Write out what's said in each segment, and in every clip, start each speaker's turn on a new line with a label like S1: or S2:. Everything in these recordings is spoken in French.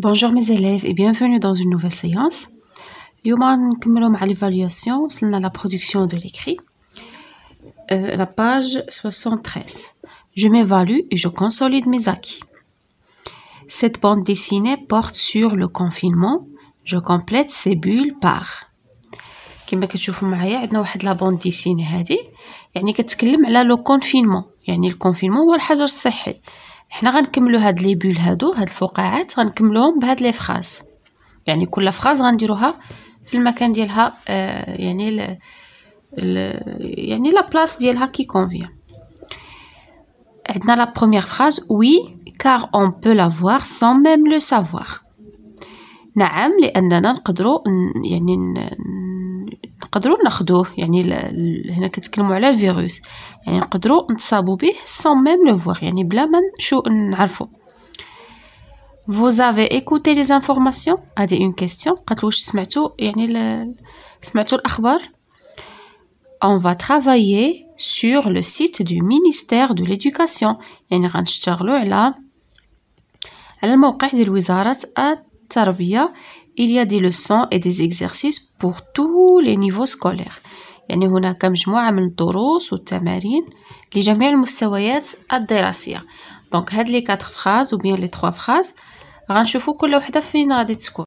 S1: Bonjour mes élèves et bienvenue dans une nouvelle séance. allons نكملوا مع l'évaluation وصلنا la production de l'écrit. Euh, la page 73. Je m'évalue et je consolide mes acquis. Cette bande dessinée porte sur le confinement. Je complète ces bulles par كما كتشوفوا معايا عندنا واحد لا بوند ديسيني هذه يعني كتكلم على Le confinement يعني الكونفينمون هو الحجر الصحي حنا غنكملو هاد لي بول هادو هاد الفقاعات غنكملوهم بهاد لي فراز يعني كل فراز غنديروها في المكان ديالها آه يعني ل... ل... يعني لا بلاص ديالها كي كونفي عندنا لا بروميير فراز وي كار اون بو فوار سون ميم لو سافوار نعم لاننا نقدروا يعني نقدروا ناخذوه يعني هنا كتكلموا على الفيروس يعني نقدروا نتصابوا به سون ميم لو فوغ يعني بلا ما شو نعرفوا Vous avez écouté les informations هذه اون كيستيون قالت واش سمعتوا يعني ل... سمعتوا الاخبار On va travailler sur le site du ministère de l'éducation يعني غنشتغلوا على على الموقع ديال وزارة التربية il y a des leçons et des exercices pour tous les niveaux scolaires يعني هناك مجموعة من الدروس والتمارين لجميع المستويات الدراسية دونك هاد لي 4 فراز وبيان لي 3 فراز غنشوفو كل وحده فين غادي تكون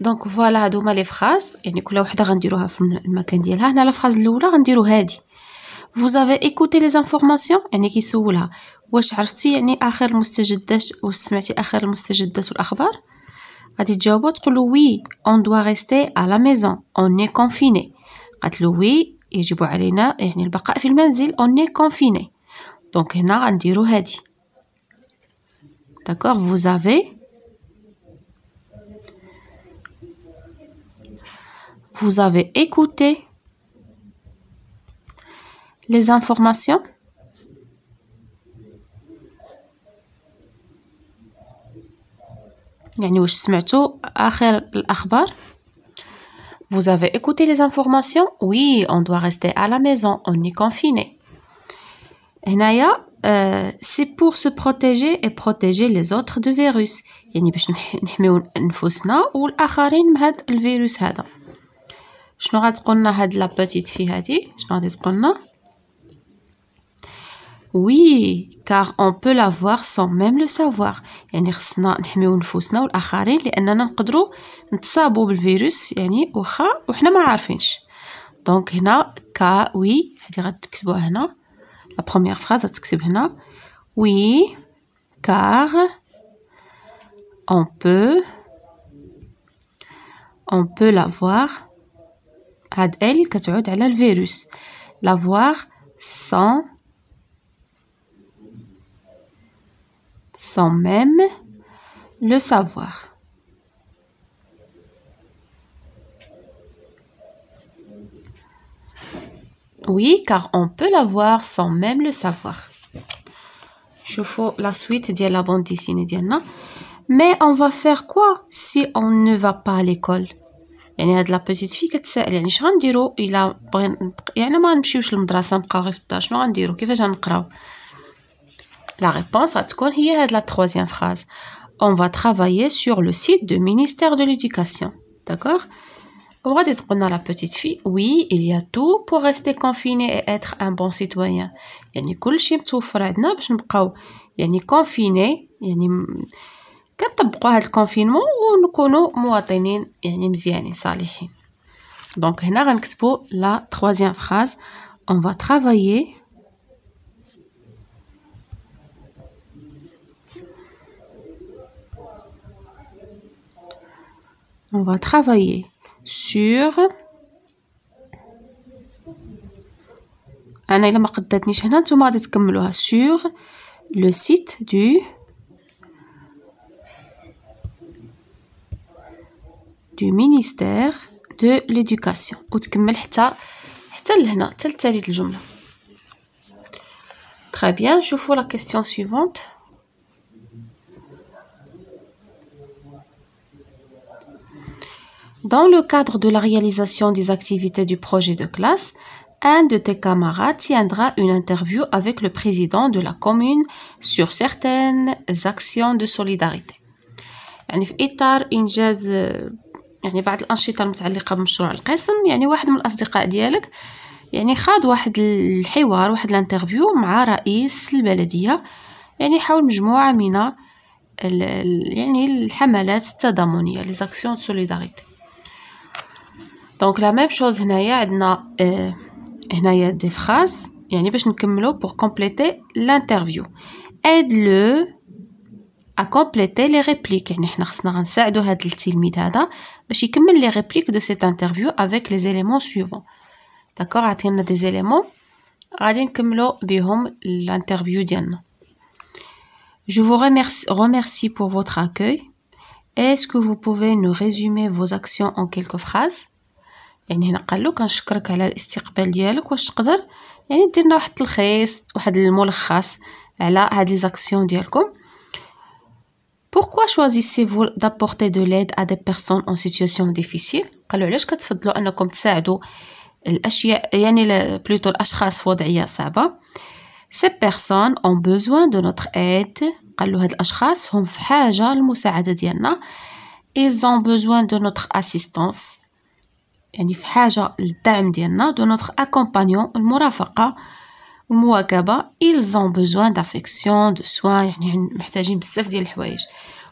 S1: دونك فوالا هادوما لي فراز يعني كل وحده غنديروها في المكان ديالها هنا لا فراز الاولى غنديرو هادي vous avez écouté les informations يعني كيسولها واش عرفتي يعني اخر المستجدات وسمعتي اخر المستجدات والاخبار a dit Jobot oui, on doit rester à la maison, on est confiné. A oui, et je vois Alina, et il va filmer, on est confiné. Donc, il y a un dirouhadi. D'accord, vous avez. Vous avez écouté les informations يعني واش Vous avez écouté les informations Oui, on doit rester à la maison, on est confiné. هنايا سي بور protéger بروتيجي protéger بروتيجي لي du virus. فيروس يعني باش نحميو نفوسنا والاخرين من هاد الفيروس هذا شنو غتقولنا هاد لا في هادي شنو غادي oui, car on peut l'avoir sans même le savoir. يعني خصنا نحميو نفوسنا والاخرين لاننا نقدروا نتصابوا بالفيروس يعني واخا وحنا ما عارفينش دونك هنا كا وي هذه غتكتبوها هنا لا بروميير فراز غتكتب هنا وي car on peut on peut l'avoir هاد ال كتعود على الفيروس l'avoir sans sans même le savoir. Oui, car on peut l'avoir sans même le savoir. Je fais la suite de la bande dessinée Diana. Mais on va faire quoi si on ne va pas à l'école يعني هاد لا كتسائل يعني اش غنديرو الا يعني ما نبقاو غير في الدار شنو غنديرو كيفاش غنقراو la réponse à est la troisième phrase. On va travailler sur le site du ministère de l'Éducation. D'accord On va dire qu'on a la petite fille. Oui, il y a tout pour rester confiné et être un bon citoyen. يعني كل شيء متوفر عندنا باش نبقاو يعني confiné يعني كنطبقوا هذا الكونفينمون ونكونوا مواطنين يعني مزيانين صالحين Donc, هنا غنكتبوا la troisième phrase on va travailler on va travailler sur انا الا ما قداتنيش هنا نتوما غادي تكملوها sur le site du du ministère de l'éducation وتكمل حتى حتى لهنا حتى لتالت الجمله Très bien, je vous la question suivante. Dans le cadre de la réalisation des activités du projet de classe, un de tes camarades tiendra une interview avec le président de la commune sur certaines actions de solidarité. يعني في إطار إنجاز يعني بعض الأنشطة المتعلقة بمشروع القسم يعني واحد من الأصدقاء ديالك يعني خاض واحد الحوار واحد الانترفيو مع رئيس البلدية يعني حول مجموعة من يعني الحملات التضامنية لي زاكسيون سوليداريتي Donc, la même chose, هنايا عندنا هنايا دي phrases يعني باش نكملو pour le l'interview. Aide-le à compléter les répliques. Nous avons besoin d'aider ce qui complète les répliques de cette interview avec les éléments suivants. D'accord Il y a des éléments. Nous allons compléter l'interview. Je vous remercie pour votre accueil. Est-ce que vous pouvez nous résumer vos actions en quelques phrases يعني هنا قال له كنشكرك على الاستقبال ديالك واش تقدر يعني دير لنا واحد التلخيص واحد الملخص على هاد لي زاكسيون ديالكم Pourquoi choisissez-vous d'apporter de l'aide à des personnes en situation difficile قالوا علاش كتفضلوا انكم تساعدوا الاشياء يعني بلوتو الاشخاص في وضعيه صعبه Ces personnes ont besoin de notre aide قالوا هاد الاشخاص هم في حاجه للمساعده ديالنا Ils ont besoin de notre assistance يعني في حاجة للدعم ديالنا دو نوتر اكومبانيون المرافقة المواكبة ils ont دافيكسيون دو سوا soins يعني محتاجين بزاف ديال الحوايج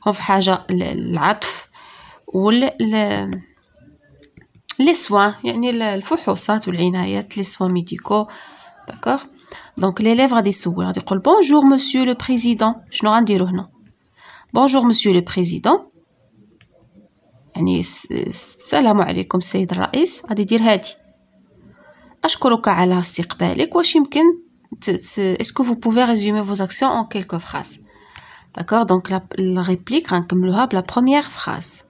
S1: هم في حاجة للعطف وال لي سوا يعني الفحوصات والعنايات لي سوا ميديكو داكوغ دونك لي ليليف غادي يسول غادي يقول بونجور مسيو لو بريزيدون شنو غنديرو هنا بونجور مسيو لو بريزيدون يعني السلام عليكم السيد الرئيس غادي يدير هادي اشكرك على استقبالك واش يمكن اسكو فو بوفي ريزومي فوز اكسيون اون كيلكو فراز داكور دونك لا ريبليك غنكملوها بلا بروميير فراز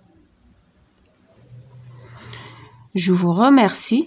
S1: Je vous remercie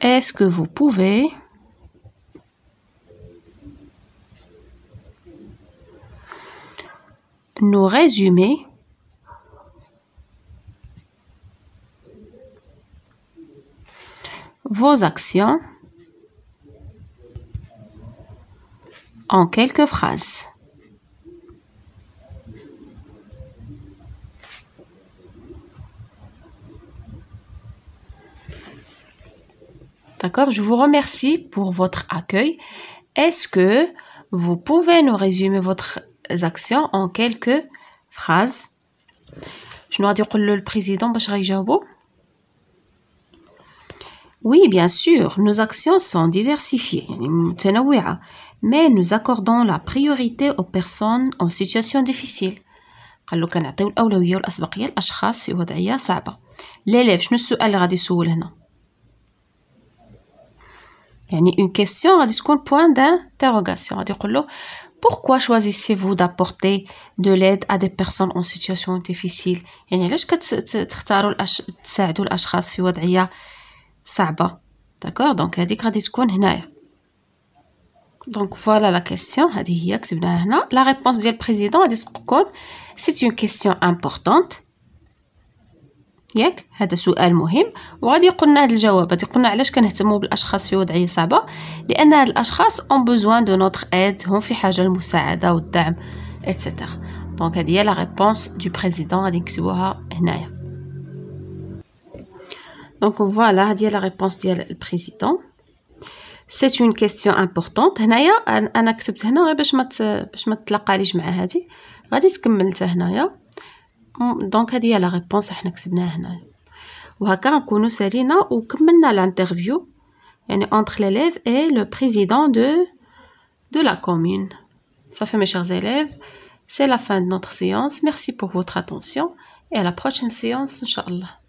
S1: Est-ce que vous pouvez nous résumer vos actions en quelques phrases. D'accord Je vous remercie pour votre accueil. Est-ce que vous pouvez nous résumer votre action en quelques phrases Je dois dire le président Oui, bien sûr, nos actions sont diversifiées, mais nous accordons la priorité aux personnes en situation difficile. L'élève, je الاولويه والاسبقيه للاشخاص في وضعيه يعني une question غادي تكون point d'interrogation غادي يقول pourquoi choisissez-vous d'apporter de l'aide à des personnes en situation difficile يعني علاش كتختاروا الاش تساعدوا الاشخاص في وضعيه صعبه d'accord donc هذيك غادي تكون هنايا donc voilà la question هذه هي كتبناها هنا la réponse ديال président غادي تكون c'est une question importante ياك هذا سؤال مهم وغادي يقولنا هذا الجواب غادي يقولنا علاش كنهتموا بالاشخاص في وضعيه صعبه لان هاد الاشخاص اون بوزوان دو نوتر ايد هم في حاجه للمساعده والدعم اتسيتيرا دونك هذه هي لا ريبونس دو بريزيدون غادي نكتبوها هنايا دونك فوالا هذه هي لا ريبونس ديال البريزيدون سيت اون كيستيون امبورطونت هنايا انا كتبت هنا غير باش ما باش ما تلاقاليش مع هذه غادي تكمل حتى هنايا donc il y a non, réponse. كتبناها comme nous serions entre l'élève et le président de de la commune Ça fait mes chers élèves c'est la fin de notre séance merci pour votre attention et à la prochaine séance inchallah